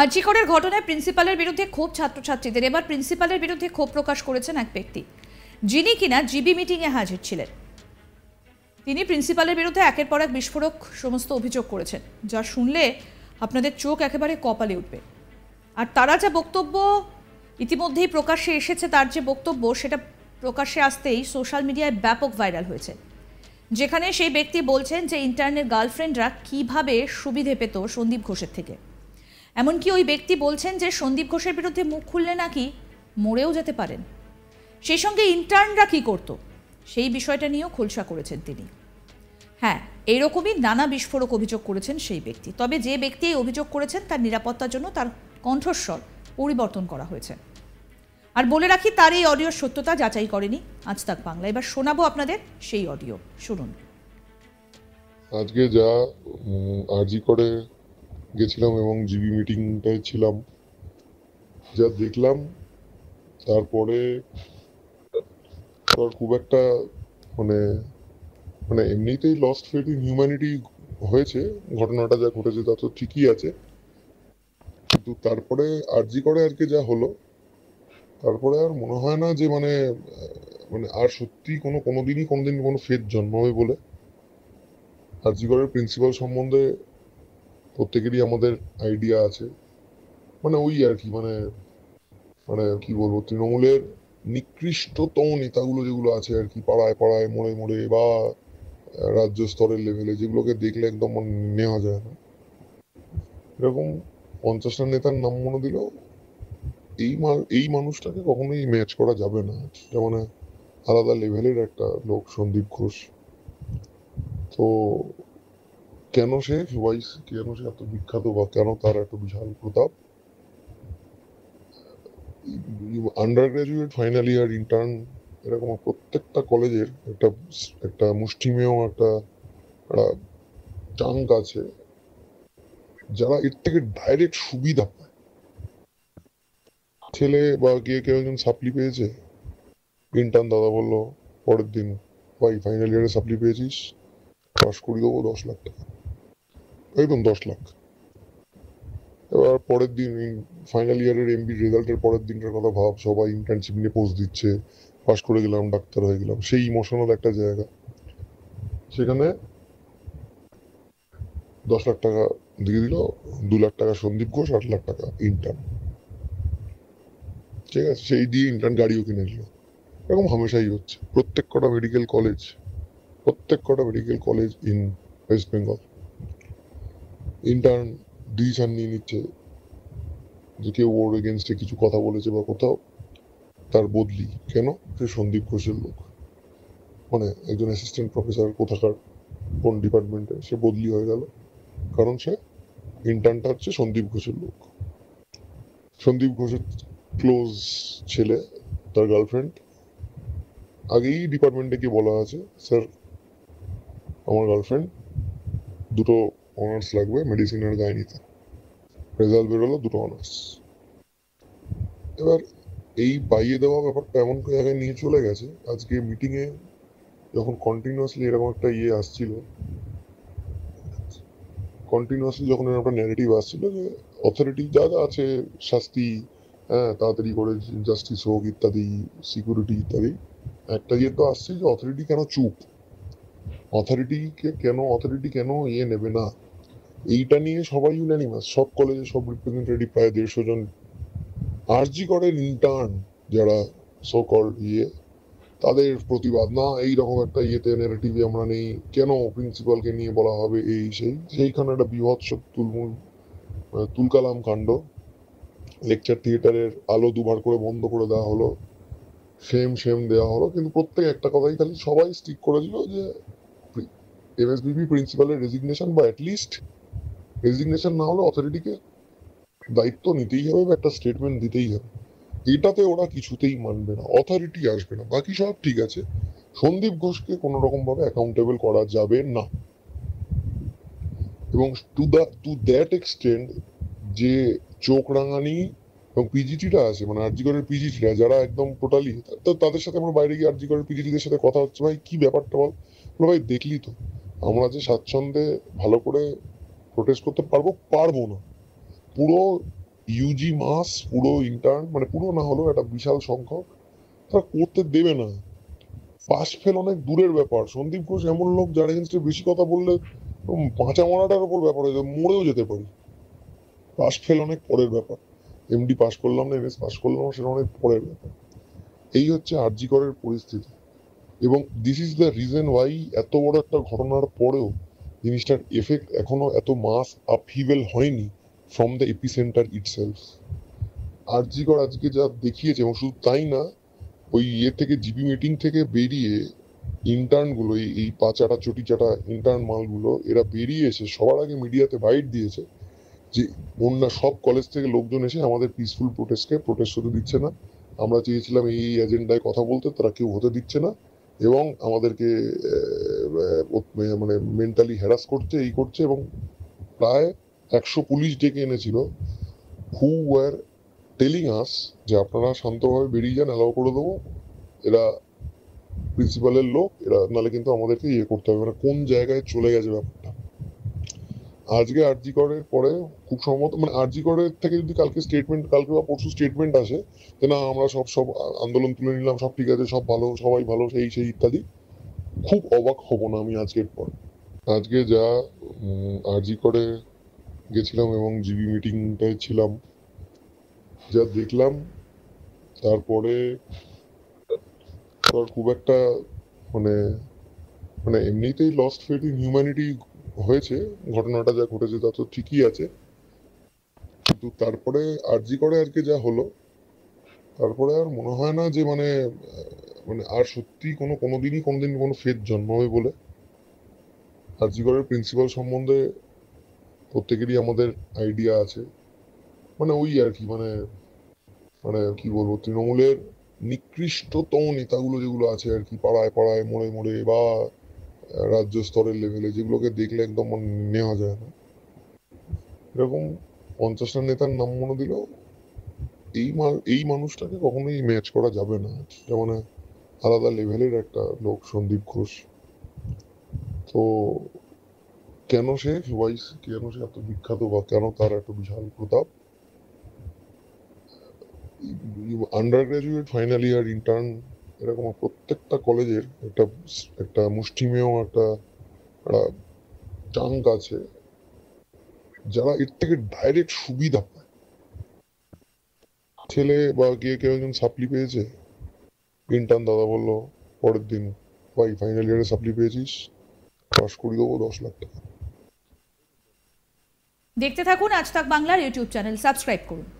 আর্জিকরের ঘটনায় প্রিন্সিপালের বিরুদ্ধে ক্ষোভ ছাত্রছাত্রীদের এবার প্রিন্সিপালের বিরুদ্ধে ক্ষোভ প্রকাশ করেছেন এক ব্যক্তি যিনি কিনা জিবি মিটিংয়ে হাজির ছিলেন তিনি প্রিন্সিপালের বিরুদ্ধে একের পর এক বিস্ফোরক সমস্ত অভিযোগ করেছেন যা শুনলে আপনাদের চোখ একেবারে কপালে উঠবে আর তারা যা বক্তব্য ইতিমধ্যেই প্রকাশ্যে এসেছে তার যে বক্তব্য সেটা প্রকাশ্যে আসতেই সোশ্যাল মিডিয়ায় ব্যাপক ভাইরাল হয়েছে যেখানে সেই ব্যক্তি বলছেন যে ইন্টারনেট গার্লফ্রেন্ডরা কিভাবে সুবিধে পেত সন্দীপ ঘোষের থেকে এমনকি ওই ব্যক্তি বলছেন যে সন্দীপ ঘোষের বিরুদ্ধে মুখ খুললে নাকি মরেও যেতে পারেন সেই সঙ্গে ইন্টার্নরা কী করত সেই বিষয়টা নিয়েও খোলসা করেছেন তিনি হ্যাঁ এইরকমই নানা বিস্ফোরক অভিযোগ করেছেন সেই ব্যক্তি তবে যে ব্যক্তি এই অভিযোগ করেছেন তার নিরাপত্তার জন্য তার কণ্ঠস্বর পরিবর্তন করা হয়েছে আর বলে রাখি তার এই অডিওর সত্যতা যাচাই করেনি আজ তাক বাংলা এবার শোনাবো আপনাদের সেই অডিও শুনুন আজকে যা আরজি করে গেছিলাম এবং জিবি মিটিংটায় ছিলাম যা দেখলাম তারপরে খুব একটা মানে মানে এমনিতেই লস্ট ফেট ইন হিউম্যানিটি হয়েছে ঘটনাটা যা ঘটেছে তা তো ঠিকই আছে কিন্তু তারপরে আরজি করে আর কি যা হলো তারপরে আর মনে হয় না যে মানে মানে আর সত্যি কোনো কোনোদিনই কোনোদিন কোনো ফেথ জন্মাবে বলে আর করের প্রিন্সিপাল সম্বন্ধে প্রত্যেকেরই আমাদের আইডিয়া আছে মানে ওই আর কি মানে মানে কি বলবো তৃণমূলের নিকৃষ্টতম নেতাগুলো যেগুলো আছে আর কি পাড়ায় পাড়ায় মোড়ে মোড়ে বা রাজ্য স্তরের লেভেলে যেগুলোকে দেখলে একদম মানে নেওয়া যায় না এরকম পঞ্চাশটা নেতার নাম মনে দিলেও এই এই মানুষটাকে কখনোই ম্যাচ করা যাবে না যেমন মানে আলাদা লেভেলের একটা লোক সন্দীপ ঘোষ তো কেন সে সবাই কেন সে এত বিখ্যাত বা কেন তার এত বিশাল প্রতাপ undergraduate final year intern এরকম প্রত্যেকটা কলেজের একটা একটা মুষ্টিমেয় একটা একটা চাঙ্ক আছে যারা এর থেকে ডাইরেক্ট সুবিধা পায় ছেলে বা কে কেউ একজন সাপ্লি পেয়েছে ইন্টার্ন দাদা বললো পরের দিন ভাই ফাইনাল ইয়ারে সাপ্লি পেয়েছিস পাশ করিয়ে দেবো দশ লাখ টাকা একদম দশ লাখ এবার পরের দিন ফাইনাল ইয়ারের এমবি রেজাল্টের পরের দিনটার কথা ভাব সবাই ইন্টার্নশিপ নিয়ে পোস্ট দিচ্ছে পাশ করে গেলাম ডাক্তার হয়ে গেলাম সেই ইমোশনাল একটা জায়গা সেখানে দশ লাখ টাকা দিয়ে দিল দু লাখ টাকা সন্দীপ ঘোষ আট লাখ টাকা ইন্টার্ন ঠিক আছে সেই দিয়ে ইন্টার্ন গাড়িও কিনে নিল এরকম হামেশাই হচ্ছে প্রত্যেক কটা মেডিকেল কলেজ প্রত্যেক কটা medical college in West Bengal intern decision নিয়ে নিচ্ছে যে কেউ ওর এগেনস্টে কিছু কথা বলেছে বা কোথাও তার বদলি কেন সে সন্দীপ ঘোষের লোক মানে একজন অ্যাসিস্ট্যান্ট প্রফেসর কোথাকার কোন ডিপার্টমেন্টে সে বদলি হয়ে গেল কারণ সে ইন্টার্নটা হচ্ছে সন্দীপ ঘোষের লোক সন্দীপ ঘোষের ক্লোজ ছেলে তার গার্লফ্রেন্ড আগেই ডিপার্টমেন্টে গিয়ে বলা আছে স্যার আমার গার্লফ্রেন্ড দুটো অনার্স লাগবে মেডিসিন গাইনিতে রেজাল্ট বেরোলো দুটো অনার্স এবার এই বাইয়ে দেওয়া ব্যাপারটা এমন জায়গায় নিয়ে চলে গেছে আজকে মিটিংয়ে যখন কন্টিনিউয়াসলি এরকম একটা ইয়ে আসছিল কন্টিনিউয়াসলি যখন এরকম একটা নেগেটিভ আসছিল যে অথরিটি যা যা আছে শাস্তি হ্যাঁ তাড়াতাড়ি করে জাস্টিস হোক ইত্যাদি সিকিউরিটি ইত্যাদি একটা ইয়ে তো আসছে যে অথরিটি কেন চুপ অথরিটিকে কেন অথরিটি কেন ইয়ে নেবে না এইটা নিয়ে সবাই ইউনানিমাস সব কলেজে সব রিপ্রেজেন্টেটিভ প্রায় দেড়শো জন আর্জি করে ইন্টার্ন যারা সকল ইয়ে তাদের প্রতিবাদ না এইরকম একটা ইয়েতে নেগেটিভে আমরা নেই কেন প্রিন্সিপালকে নিয়ে বলা হবে এই সেই সেইখানে একটা বৃহৎস তুলমুল মানে তুলকালাম কাণ্ড লেকচার থিয়েটারের আলো দুবার করে বন্ধ করে দেওয়া হলো সেম সেম দেওয়া হলো কিন্তু প্রত্যেক একটা কথাই খালি সবাই স্টিক করেছিল যে এমএসবিপি প্রিন্সিপালের রেজিগনেশন বা অ্যাটলিস্ট রেজিগনেশন না হলে অথরিটিকে দায়িত্ব নিতেই হবে বা একটা স্টেটমেন্ট দিতেই হবে এটাতে ওরা কিছুতেই মানবে না অথরিটি আসবে না বাকি সব ঠিক আছে সন্দীপ ঘোষকে রকম ভাবে অ্যাকাউন্টেবল করা যাবে না এবং to the to that extent যে চোখ রাঙানি এবং পিজিটিটা আছে মানে করের পিজিটিরা যারা একদম টোটালি তো তাদের সাথে আমরা বাইরে গিয়ে করের পিজিটিদের সাথে কথা হচ্ছে ভাই কি ব্যাপারটা বল ভাই দেখলি তো আমরা যে স্বাচ্ছন্দ্যে ভালো করে প্রোটেস্ট করতে পারবো পারবো না পুরো ইউজি মাস পুরো ইন্টার্ন মানে পুরো না হলেও একটা বিশাল সংখ্যক তারা করতে দেবে না পাশ ফেল অনেক দূরের ব্যাপার সন্দীপ ঘোষ এমন লোক যার এগেনস্টে বেশি কথা বললে পাঁচা মরাটার ওপর ব্যাপার হয়ে যাবে মরেও যেতে পারি পাশ ফেল অনেক পরের ব্যাপার এমডি পাস করলাম না এমএস পাশ করলাম সেটা অনেক পরের ব্যাপার এই হচ্ছে আরজি করের পরিস্থিতি এবং this is the reason why এত বড় একটা ঘটনার পরেও জিনিসটার এফেক্ট এখনো এত মাস আপহিভেল হয়নি from the AP centre itself RG Kar আজকে যা দেখিয়েছে এবং শুধু তাই না ওই ইয়ে থেকে জিবি মিটিং থেকে বেরিয়ে ইন্টার্নগুলো এই পাচাটা চটি চাটা ইন্টার্ন মালগুলো এরা বেরিয়ে এসে সবার আগে মিডিয়াতে বাইট দিয়েছে যে অন্য সব কলেজ থেকে লোকজন এসে আমাদের পিসফুল প্রোটেস্টকে প্রোটেস্ট হতে দিচ্ছে না আমরা চেয়েছিলাম এই এজেন্ডায় কথা বলতে তারা কেউ হতে দিচ্ছে না এবং আমাদেরকে মানে মেন্টালি মানে হ্যারাস করছে এই করছে এবং প্রায় একশো পুলিশ ডেকে এনেছিল হু ওয়ার টেলিং আস যে আপনারা শান্তভাবে বেরিয়ে যান অ্যালাউ করে দেবো এরা প্রিন্সিপালের লোক এরা নাহলে কিন্তু আমাদেরকে ইয়ে করতে হবে মানে কোন জায়গায় চলে গেছে ব্যাপারটা আজকে আরজি করের পরে খুব সম্ভবত মানে আরজি করের থেকে যদি কালকে স্টেটমেন্ট কালকে বা পরশু স্টেটমেন্ট আসে যে না আমরা সব সব আন্দোলন তুলে নিলাম সব ঠিক আছে সব ভালো সবাই ভালো সেই সেই ইত্যাদি খুব অবাক হব না আমি আজকের পর আজকে যা জি করে গেছিলাম এবং জিবি মিটিংটায় ছিলাম যা দেখলাম তারপরে খুব একটা মানে মানে এমনিতেই লস্ট ফেট ইন হিউম্যানিটি হয়েছে ঘটনাটা যা ঘটেছে তা তো ঠিকই আছে কিন্তু তারপরে জি করে আজকে যা হলো তারপরে আর মনে হয় না যে মানে মানে আর সত্যি কোনো কোনোদিনই কোনোদিন কোনো ফেদ জন্মাবে বলে হাজিগড়ের প্রিন্সিপাল সম্বন্ধে প্রত্যেকেরই আমাদের আইডিয়া আছে মানে ওই আর কি মানে মানে কি বলবো তৃণমূলের নিকৃষ্টতম নেতাগুলো যেগুলো আছে আর কি পাড়ায় পাড়ায় মোড়ে মোড়ে বা রাজ্য স্তরের লেভেলে যেগুলোকে দেখলে একদম নেওয়া যায় না এরকম পঞ্চাশটা নেতার নাম মনে দিলেও এই এই মানুষটাকে কখনোই ম্যাচ করা যাবে না যেমন আলাদা লেভেলের একটা লোক সন্দীপ ঘোষ তো কেন সে ওয়াইস কেন সে এত বিখ্যাত বা কেন তার এত বিশাল প্রতাপ undergraduate final year intern এরকম প্রত্যেকটা কলেজের একটা একটা মুষ্টিমেয় একটা চাঙ্ক আছে যারা এর থেকে ডাইরেক্ট সুবিধা পায় ছেলে বা কে কেউ একজন সাপ্লি পেয়েছে ইন্টার্ন দাদা বললো পরের দিন ভাই ফাইনাল ইয়ারে সাপ্লি পেয়েছিস পাস করে দেবো দশ লাখ টাকা দেখতে থাকুন আজ তাক বাংলার ইউটিউব চ্যানেল সাবস্ক্রাইব করুন